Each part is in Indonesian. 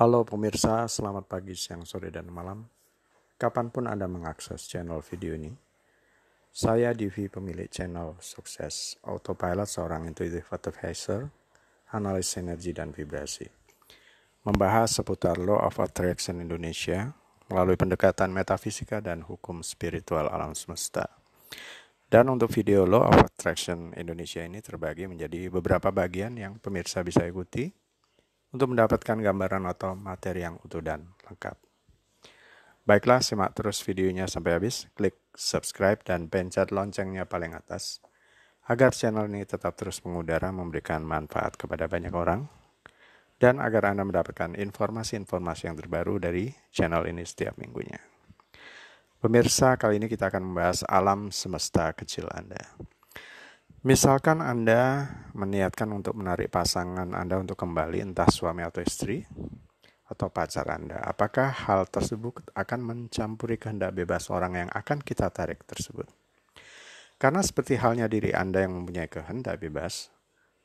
Halo pemirsa, selamat pagi, siang, sore, dan malam. Kapanpun Anda mengakses channel video ini, saya Divi, pemilik channel Sukses Autopilot, seorang intuitive advisor, analis energi dan vibrasi. Membahas seputar Law of Attraction Indonesia melalui pendekatan metafisika dan hukum spiritual alam semesta. Dan untuk video Law of Attraction Indonesia ini terbagi menjadi beberapa bagian yang pemirsa bisa ikuti untuk mendapatkan gambaran atau materi yang utuh dan lengkap. Baiklah, simak terus videonya sampai habis. Klik subscribe dan pencet loncengnya paling atas agar channel ini tetap terus mengudara memberikan manfaat kepada banyak orang dan agar Anda mendapatkan informasi-informasi yang terbaru dari channel ini setiap minggunya. Pemirsa, kali ini kita akan membahas alam semesta kecil Anda. Misalkan Anda meniatkan untuk menarik pasangan Anda untuk kembali entah suami atau istri atau pacar Anda, apakah hal tersebut akan mencampuri kehendak bebas orang yang akan kita tarik tersebut? Karena seperti halnya diri Anda yang mempunyai kehendak bebas,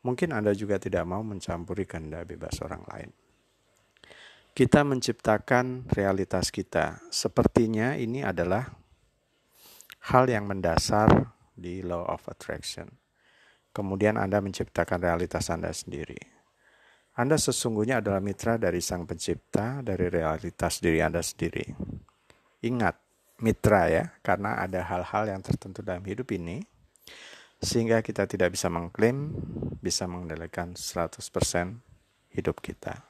mungkin Anda juga tidak mau mencampuri kehendak bebas orang lain. Kita menciptakan realitas kita. Sepertinya ini adalah hal yang mendasar di law of attraction kemudian Anda menciptakan realitas Anda sendiri. Anda sesungguhnya adalah mitra dari Sang Pencipta, dari realitas diri Anda sendiri. Ingat, mitra ya, karena ada hal-hal yang tertentu dalam hidup ini, sehingga kita tidak bisa mengklaim, bisa mengendalikan 100% hidup kita.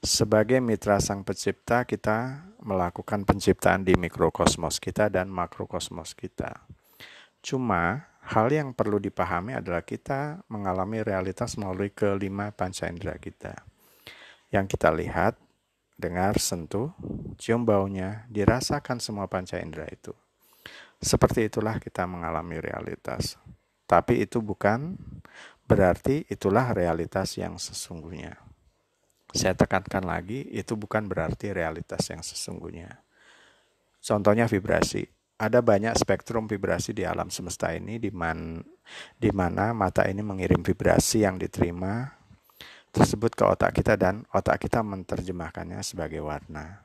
Sebagai mitra sang pencipta, kita melakukan penciptaan di mikrokosmos kita dan makrokosmos kita. Cuma hal yang perlu dipahami adalah kita mengalami realitas melalui kelima panca indera kita. Yang kita lihat, dengar, sentuh, cium baunya, dirasakan semua panca indera itu. Seperti itulah kita mengalami realitas. Tapi itu bukan berarti itulah realitas yang sesungguhnya. Saya tekankan lagi, itu bukan berarti realitas yang sesungguhnya. Contohnya vibrasi ada banyak spektrum vibrasi di alam semesta ini di man, di mana mata ini mengirim vibrasi yang diterima tersebut ke otak kita dan otak kita menerjemahkannya sebagai warna.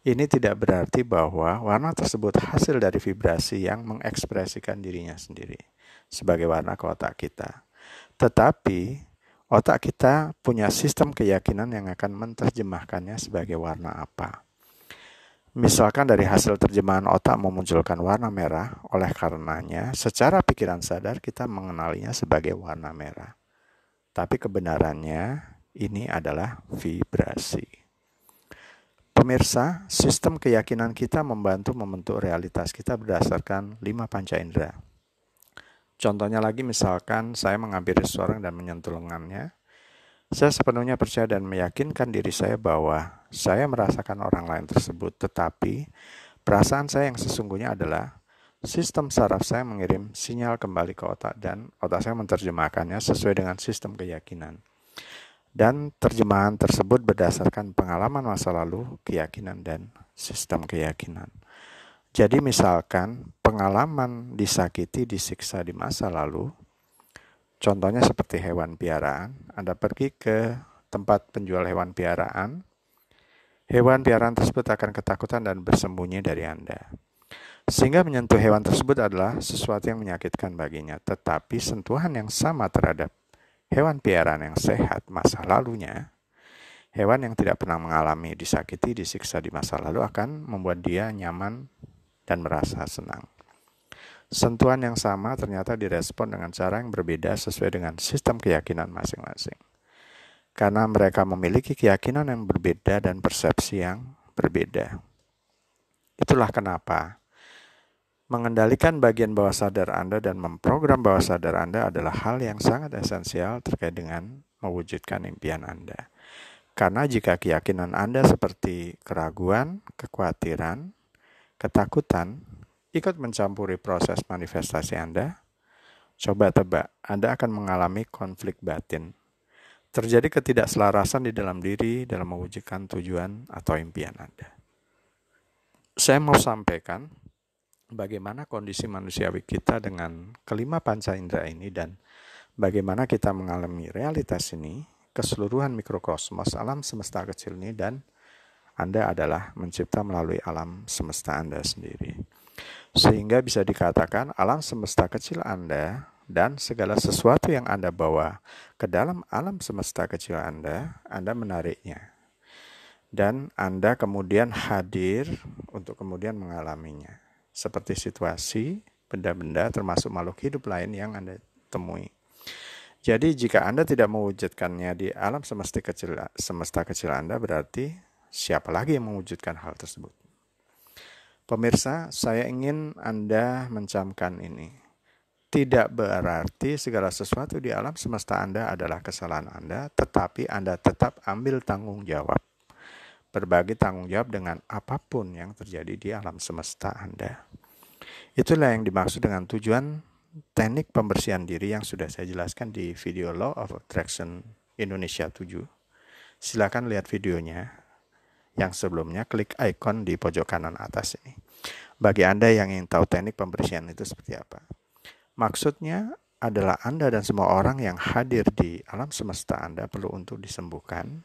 Ini tidak berarti bahwa warna tersebut hasil dari vibrasi yang mengekspresikan dirinya sendiri sebagai warna ke otak kita. Tetapi otak kita punya sistem keyakinan yang akan menerjemahkannya sebagai warna apa Misalkan dari hasil terjemahan otak memunculkan warna merah, oleh karenanya secara pikiran sadar kita mengenalinya sebagai warna merah. Tapi kebenarannya ini adalah vibrasi. Pemirsa, sistem keyakinan kita membantu membentuk realitas kita berdasarkan lima panca indera. Contohnya lagi misalkan saya mengambil seorang dan menyentuh lengannya. Saya sepenuhnya percaya dan meyakinkan diri saya bahwa saya merasakan orang lain tersebut, tetapi perasaan saya yang sesungguhnya adalah sistem saraf saya mengirim sinyal kembali ke otak dan otak saya menerjemahkannya sesuai dengan sistem keyakinan. Dan terjemahan tersebut berdasarkan pengalaman masa lalu, keyakinan, dan sistem keyakinan. Jadi misalkan pengalaman disakiti, disiksa di masa lalu, contohnya seperti hewan piaraan, Anda pergi ke tempat penjual hewan piaraan, hewan piaran tersebut akan ketakutan dan bersembunyi dari Anda. Sehingga menyentuh hewan tersebut adalah sesuatu yang menyakitkan baginya, tetapi sentuhan yang sama terhadap hewan piaran yang sehat masa lalunya, hewan yang tidak pernah mengalami disakiti, disiksa di masa lalu akan membuat dia nyaman dan merasa senang. Sentuhan yang sama ternyata direspon dengan cara yang berbeda sesuai dengan sistem keyakinan masing-masing karena mereka memiliki keyakinan yang berbeda dan persepsi yang berbeda. Itulah kenapa mengendalikan bagian bawah sadar Anda dan memprogram bawah sadar Anda adalah hal yang sangat esensial terkait dengan mewujudkan impian Anda. Karena jika keyakinan Anda seperti keraguan, kekhawatiran, ketakutan ikut mencampuri proses manifestasi Anda, coba tebak, Anda akan mengalami konflik batin terjadi ketidakselarasan di dalam diri dalam mewujudkan tujuan atau impian Anda. Saya mau sampaikan bagaimana kondisi manusiawi kita dengan kelima panca indera ini dan bagaimana kita mengalami realitas ini, keseluruhan mikrokosmos alam semesta kecil ini dan Anda adalah mencipta melalui alam semesta Anda sendiri. Sehingga bisa dikatakan alam semesta kecil Anda dan segala sesuatu yang Anda bawa ke dalam alam semesta kecil Anda, Anda menariknya. Dan Anda kemudian hadir untuk kemudian mengalaminya. Seperti situasi, benda-benda termasuk makhluk hidup lain yang Anda temui. Jadi jika Anda tidak mewujudkannya di alam semesta kecil semesta kecil Anda berarti siapa lagi yang mewujudkan hal tersebut? Pemirsa, saya ingin Anda mencamkan ini tidak berarti segala sesuatu di alam semesta Anda adalah kesalahan Anda, tetapi Anda tetap ambil tanggung jawab. Berbagi tanggung jawab dengan apapun yang terjadi di alam semesta Anda. Itulah yang dimaksud dengan tujuan teknik pembersihan diri yang sudah saya jelaskan di video Law of Attraction Indonesia 7. Silakan lihat videonya yang sebelumnya klik ikon di pojok kanan atas ini. Bagi Anda yang ingin tahu teknik pembersihan itu seperti apa. Maksudnya adalah Anda dan semua orang yang hadir di alam semesta Anda perlu untuk disembuhkan,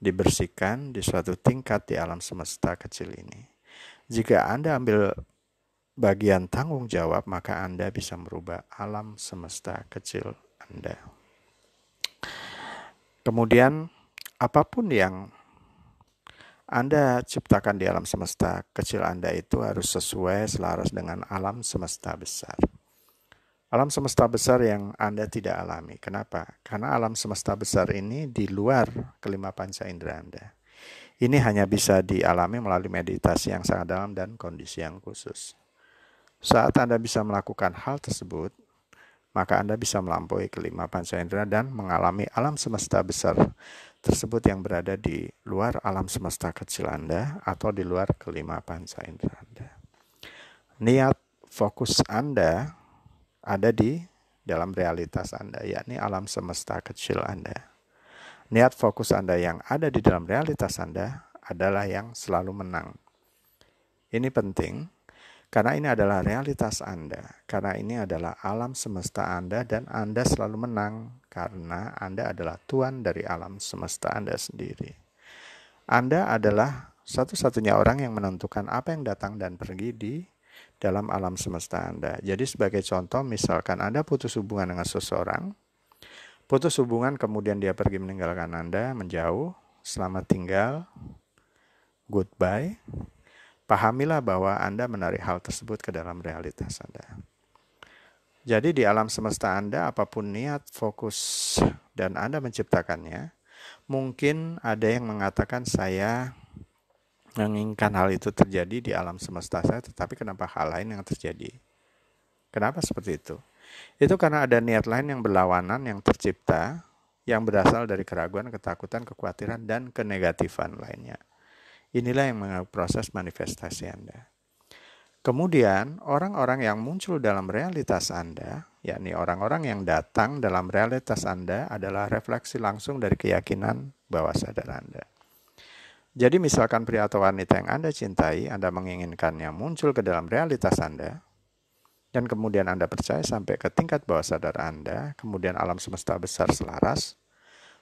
dibersihkan di suatu tingkat di alam semesta kecil ini. Jika Anda ambil bagian tanggung jawab, maka Anda bisa merubah alam semesta kecil Anda. Kemudian, apapun yang anda ciptakan di alam semesta kecil Anda itu harus sesuai selaras dengan alam semesta besar alam semesta besar yang Anda tidak alami. Kenapa? Karena alam semesta besar ini di luar kelima panca indera Anda. Ini hanya bisa dialami melalui meditasi yang sangat dalam dan kondisi yang khusus. Saat Anda bisa melakukan hal tersebut, maka Anda bisa melampaui kelima panca indera dan mengalami alam semesta besar tersebut yang berada di luar alam semesta kecil Anda atau di luar kelima panca indera Anda. Niat fokus Anda ada di dalam realitas Anda, yakni alam semesta kecil Anda. Niat fokus Anda yang ada di dalam realitas Anda adalah yang selalu menang. Ini penting karena ini adalah realitas Anda, karena ini adalah alam semesta Anda dan Anda selalu menang karena Anda adalah tuan dari alam semesta Anda sendiri. Anda adalah satu-satunya orang yang menentukan apa yang datang dan pergi di dalam alam semesta Anda. Jadi sebagai contoh misalkan Anda putus hubungan dengan seseorang, putus hubungan kemudian dia pergi meninggalkan Anda, menjauh, selamat tinggal, goodbye. Pahamilah bahwa Anda menarik hal tersebut ke dalam realitas Anda. Jadi di alam semesta Anda apapun niat, fokus dan Anda menciptakannya, mungkin ada yang mengatakan saya menginginkan hal itu terjadi di alam semesta saya, tetapi kenapa hal lain yang terjadi? Kenapa seperti itu? Itu karena ada niat lain yang berlawanan yang tercipta, yang berasal dari keraguan, ketakutan, kekhawatiran, dan kenegatifan lainnya. Inilah yang mengalami proses manifestasi Anda. Kemudian, orang-orang yang muncul dalam realitas Anda, yakni orang-orang yang datang dalam realitas Anda adalah refleksi langsung dari keyakinan bahwa sadar Anda. Jadi misalkan pria atau wanita yang Anda cintai, Anda menginginkannya muncul ke dalam realitas Anda, dan kemudian Anda percaya sampai ke tingkat bawah sadar Anda, kemudian alam semesta besar selaras,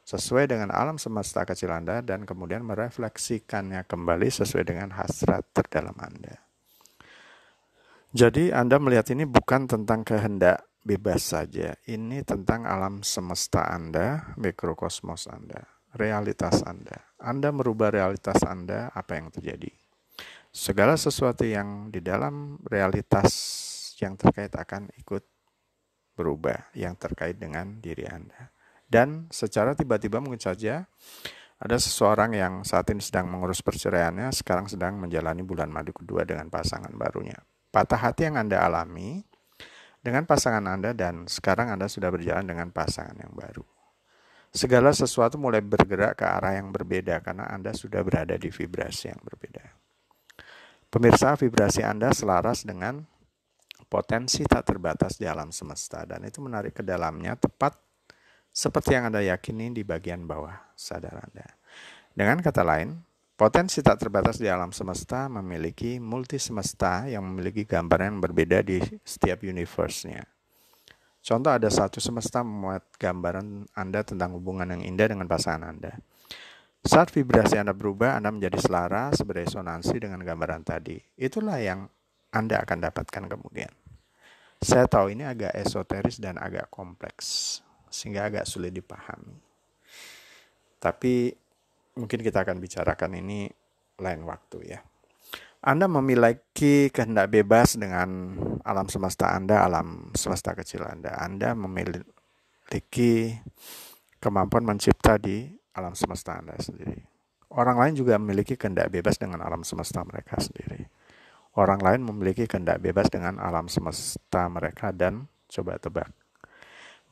sesuai dengan alam semesta kecil Anda, dan kemudian merefleksikannya kembali sesuai dengan hasrat terdalam Anda. Jadi Anda melihat ini bukan tentang kehendak bebas saja, ini tentang alam semesta Anda, mikrokosmos Anda realitas Anda. Anda merubah realitas Anda, apa yang terjadi? Segala sesuatu yang di dalam realitas yang terkait akan ikut berubah, yang terkait dengan diri Anda. Dan secara tiba-tiba mungkin saja ada seseorang yang saat ini sedang mengurus perceraiannya, sekarang sedang menjalani bulan madu kedua dengan pasangan barunya. Patah hati yang Anda alami dengan pasangan Anda dan sekarang Anda sudah berjalan dengan pasangan yang baru segala sesuatu mulai bergerak ke arah yang berbeda karena Anda sudah berada di vibrasi yang berbeda. Pemirsa, vibrasi Anda selaras dengan potensi tak terbatas di alam semesta dan itu menarik ke dalamnya tepat seperti yang Anda yakini di bagian bawah sadar Anda. Dengan kata lain, potensi tak terbatas di alam semesta memiliki multi semesta yang memiliki gambaran yang berbeda di setiap universe-nya. Contoh ada satu semesta memuat gambaran Anda tentang hubungan yang indah dengan pasangan Anda. Saat vibrasi Anda berubah, Anda menjadi selaras beresonansi dengan gambaran tadi. Itulah yang Anda akan dapatkan kemudian. Saya tahu ini agak esoteris dan agak kompleks, sehingga agak sulit dipahami. Tapi mungkin kita akan bicarakan ini lain waktu ya. Anda memiliki kehendak bebas dengan alam semesta Anda, alam semesta kecil Anda. Anda memiliki kemampuan mencipta di alam semesta Anda sendiri. Orang lain juga memiliki kehendak bebas dengan alam semesta mereka sendiri. Orang lain memiliki kehendak bebas dengan alam semesta mereka dan coba tebak.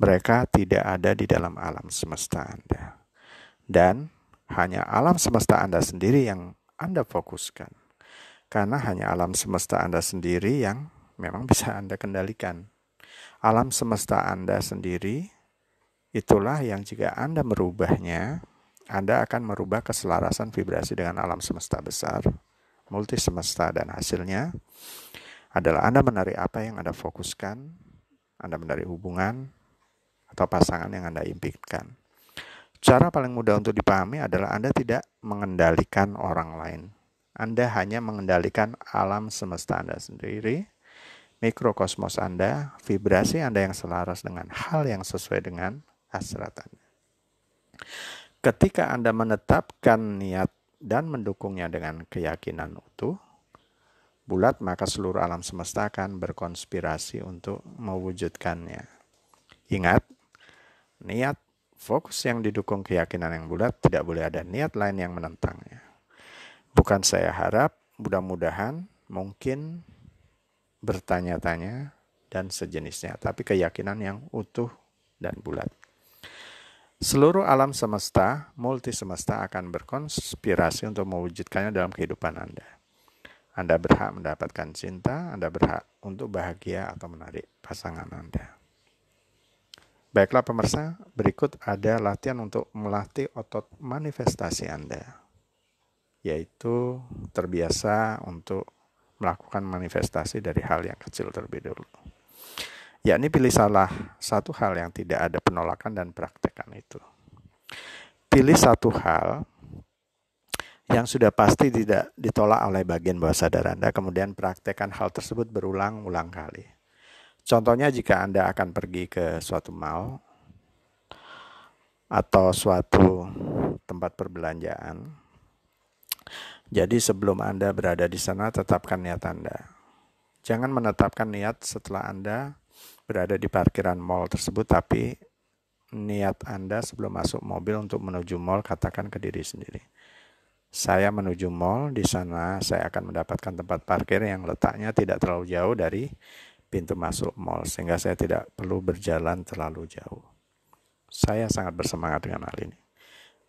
Mereka tidak ada di dalam alam semesta Anda. Dan hanya alam semesta Anda sendiri yang Anda fokuskan. Karena hanya alam semesta Anda sendiri yang memang bisa Anda kendalikan. Alam semesta Anda sendiri itulah yang jika Anda merubahnya, Anda akan merubah keselarasan vibrasi dengan alam semesta besar, multi semesta dan hasilnya adalah Anda menarik apa yang Anda fokuskan, Anda menarik hubungan atau pasangan yang Anda impikan. Cara paling mudah untuk dipahami adalah Anda tidak mengendalikan orang lain. Anda hanya mengendalikan alam semesta Anda sendiri, mikrokosmos Anda, vibrasi Anda yang selaras dengan hal yang sesuai dengan hasrat Anda. Ketika Anda menetapkan niat dan mendukungnya dengan keyakinan utuh, bulat maka seluruh alam semesta akan berkonspirasi untuk mewujudkannya. Ingat, niat fokus yang didukung keyakinan yang bulat tidak boleh ada niat lain yang menentangnya. Bukan saya harap, mudah-mudahan mungkin bertanya-tanya dan sejenisnya, tapi keyakinan yang utuh dan bulat. Seluruh alam semesta, multi semesta akan berkonspirasi untuk mewujudkannya dalam kehidupan Anda. Anda berhak mendapatkan cinta, Anda berhak untuk bahagia atau menarik pasangan Anda. Baiklah pemirsa, berikut ada latihan untuk melatih otot manifestasi Anda yaitu terbiasa untuk melakukan manifestasi dari hal yang kecil terlebih dahulu. Yakni pilih salah satu hal yang tidak ada penolakan dan praktekan itu. Pilih satu hal yang sudah pasti tidak ditolak oleh bagian bawah sadar Anda, kemudian praktekan hal tersebut berulang-ulang kali. Contohnya jika Anda akan pergi ke suatu mal atau suatu tempat perbelanjaan, jadi sebelum Anda berada di sana, tetapkan niat Anda. Jangan menetapkan niat setelah Anda berada di parkiran mall tersebut, tapi niat Anda sebelum masuk mobil untuk menuju mall, katakan ke diri sendiri. Saya menuju mall, di sana saya akan mendapatkan tempat parkir yang letaknya tidak terlalu jauh dari pintu masuk mall, sehingga saya tidak perlu berjalan terlalu jauh. Saya sangat bersemangat dengan hal ini.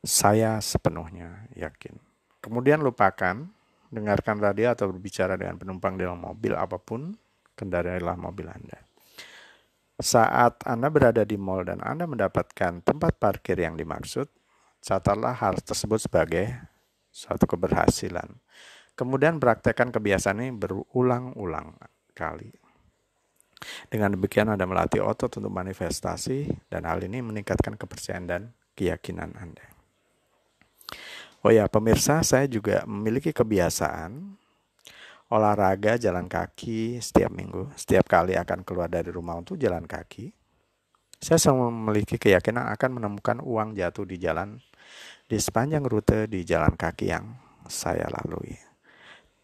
Saya sepenuhnya yakin. Kemudian lupakan, dengarkan radio atau berbicara dengan penumpang dalam mobil apapun, kendarailah mobil Anda. Saat Anda berada di mall dan Anda mendapatkan tempat parkir yang dimaksud, catatlah hal tersebut sebagai suatu keberhasilan. Kemudian praktekkan kebiasaan ini berulang-ulang kali. Dengan demikian Anda melatih otot untuk manifestasi dan hal ini meningkatkan kepercayaan dan keyakinan Anda. Oh ya, pemirsa, saya juga memiliki kebiasaan olahraga jalan kaki setiap minggu. Setiap kali akan keluar dari rumah untuk jalan kaki, saya selalu memiliki keyakinan akan menemukan uang jatuh di jalan di sepanjang rute di jalan kaki yang saya lalui.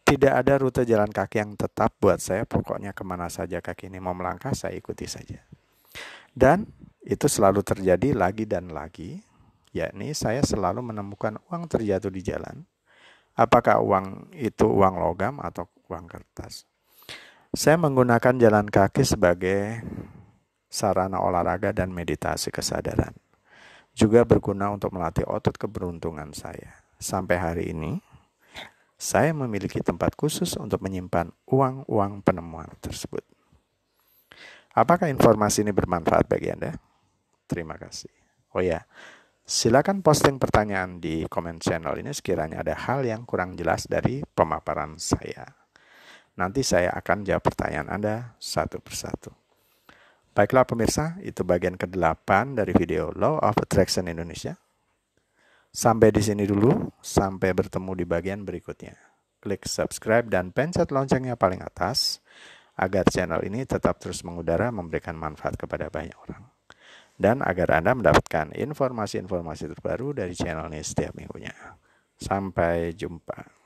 Tidak ada rute jalan kaki yang tetap buat saya, pokoknya kemana saja kaki ini mau melangkah, saya ikuti saja. Dan itu selalu terjadi lagi dan lagi yakni saya selalu menemukan uang terjatuh di jalan. Apakah uang itu uang logam atau uang kertas? Saya menggunakan jalan kaki sebagai sarana olahraga dan meditasi kesadaran. Juga berguna untuk melatih otot keberuntungan saya. Sampai hari ini, saya memiliki tempat khusus untuk menyimpan uang-uang penemuan tersebut. Apakah informasi ini bermanfaat bagi Anda? Terima kasih. Oh ya, Silakan posting pertanyaan di komen channel ini sekiranya ada hal yang kurang jelas dari pemaparan saya. Nanti saya akan jawab pertanyaan Anda satu persatu. Baiklah pemirsa, itu bagian ke-8 dari video Law of Attraction Indonesia. Sampai di sini dulu, sampai bertemu di bagian berikutnya. Klik subscribe dan pencet loncengnya paling atas agar channel ini tetap terus mengudara memberikan manfaat kepada banyak orang dan agar Anda mendapatkan informasi-informasi terbaru dari channel ini setiap minggunya. Sampai jumpa.